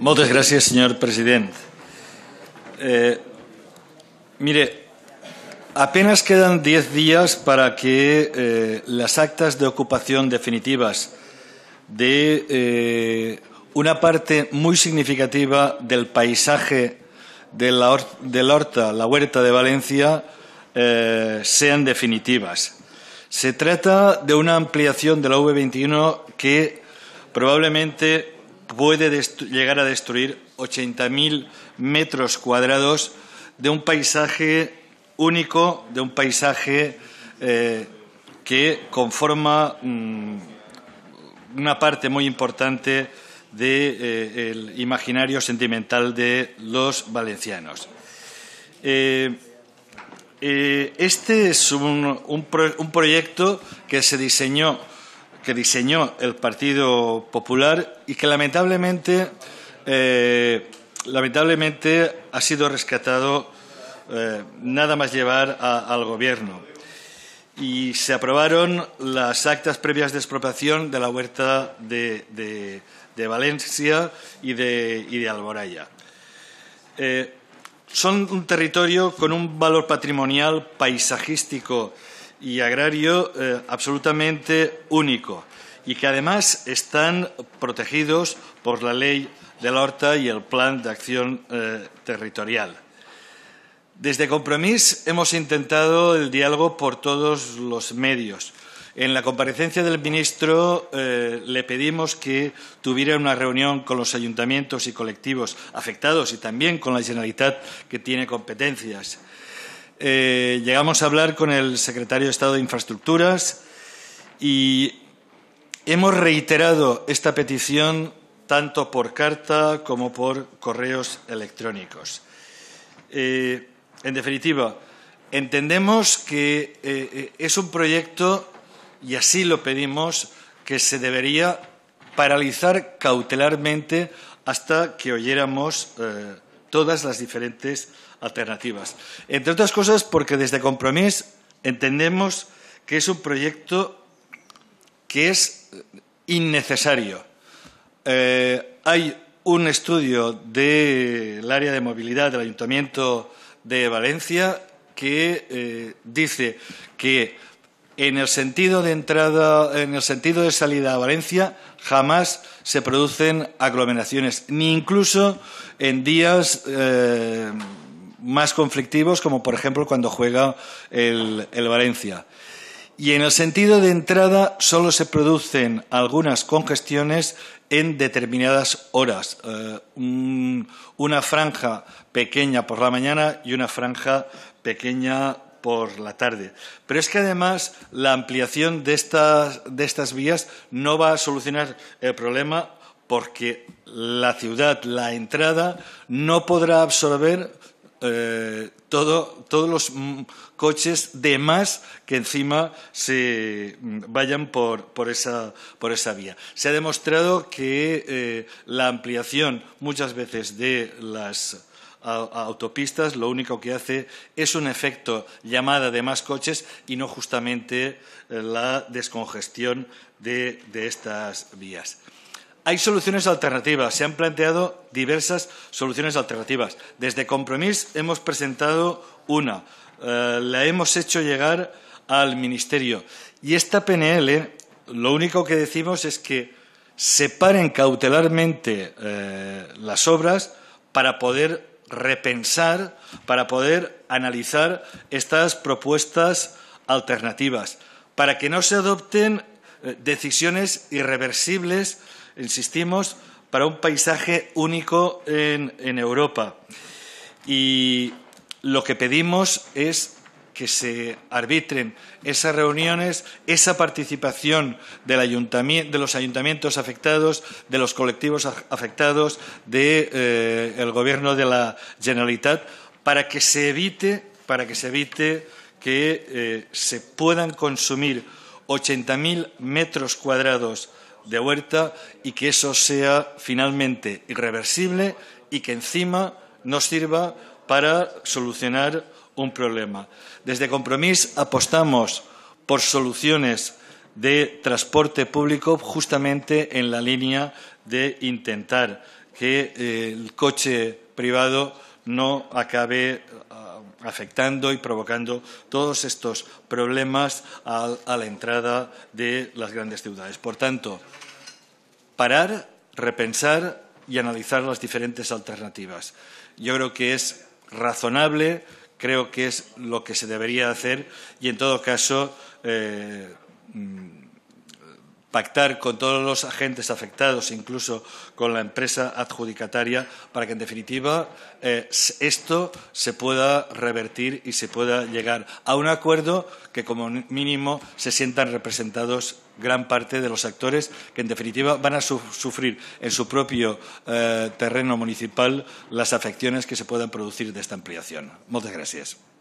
Muchas gracias, señor presidente. Eh, mire, apenas quedan diez días para que eh, las actas de ocupación definitivas de eh, una parte muy significativa del paisaje de horta, la huerta de Valencia, sean definitivas. Se trata de una ampliación de la V21 que probablemente puede llegar a destruir 80.000 metros cuadrados de un paisaje único, de un paisaje eh, que conforma mm, una parte muy importante del eh, imaginario sentimental de los valencianos. Eh, este es un proyecto que se diseñó que diseñó el Partido Popular y que lamentablemente, eh, lamentablemente ha sido rescatado eh, nada más llevar al Gobierno. Y se aprobaron las actas previas de expropiación de la huerta de, Valencia y de, Alboraya. Eh, son un territorio con un valor patrimonial paisajístico y agrario eh, absolutamente único y que además están protegidos por la ley de la Horta y el Plan de Acción eh, Territorial. Desde Compromís hemos intentado el diálogo por todos los medios. En la comparecencia del ministro eh, le pedimos que tuviera una reunión con los ayuntamientos y colectivos afectados y también con la Generalitat que tiene competencias. Eh, llegamos a hablar con el secretario de Estado de Infraestructuras y hemos reiterado esta petición tanto por carta como por correos electrónicos. Eh, en definitiva, entendemos que eh, es un proyecto, y así lo pedimos, que se debería paralizar cautelarmente hasta que oyéramos todas las diferentes alternativas. Entre otras cosas porque desde Compromís entendemos que es un proyecto que es innecesario. Eh, hay un estudio del área de movilidad del Ayuntamiento de Valencia que eh, dice que en el sentido de entrada, en el sentido de salida a Valencia, jamás se producen aglomeraciones, ni incluso en días eh, más conflictivos, como por ejemplo cuando juega el, el Valencia. Y en el sentido de entrada, solo se producen algunas congestiones en determinadas horas. Eh, una franja pequeña por la mañana y una franja pequeña por la tarde. Pero es que además la ampliación de estas, de estas vías no va a solucionar el problema porque la ciudad, la entrada, no podrá absorber eh, todos los mm, coches de más que encima se mm, vayan por, por, esa, por esa, vía. Se ha demostrado que eh, la ampliación muchas veces de las autopistas lo único que hace es un efecto llamada de más coches y no justamente eh, la descongestión de estas vías hay soluciones alternativas, se han planteado diversas soluciones alternativas. Desde Compromís hemos presentado una, eh, la hemos hecho llegar al Ministerio. Y esta PNL, lo único que decimos es que separen cautelarmente eh, las obras para poder repensar, para poder analizar estas propuestas alternativas, para que no se adopten eh, decisiones irreversibles insistimos, para un paisaje único en, Europa. Y lo que pedimos es que se arbitren esas reuniones, esa participación del de los ayuntamientos afectados, de los colectivos afectados, del de, eh, gobierno de la Generalitat, para que se evite, para que, se evite que eh, se puedan consumir mil metros cuadrados de huerta y que eso sea finalmente irreversible y que encima nos sirva para solucionar un problema. Desde Compromís apostamos por soluciones de transporte público justamente en la línea de intentar que eh, el coche privado no acabe afectando y provocando todos estos problemas a, la entrada de las grandes ciudades. Por tanto, parar, repensar y analizar las diferentes alternativas. Yo creo que es razonable, creo que es lo que se debería hacer y, en todo caso, eh, mm, pactar con todos los agentes afectados, incluso con la empresa adjudicataria, para que, en definitiva, eh, esto se pueda revertir y se pueda llegar a un acuerdo que, como mínimo, se sientan representados gran parte de los actores que, en definitiva, van a sufrir en su propio eh, terreno municipal las afecciones que se puedan producir de esta ampliación. Muchas gracias.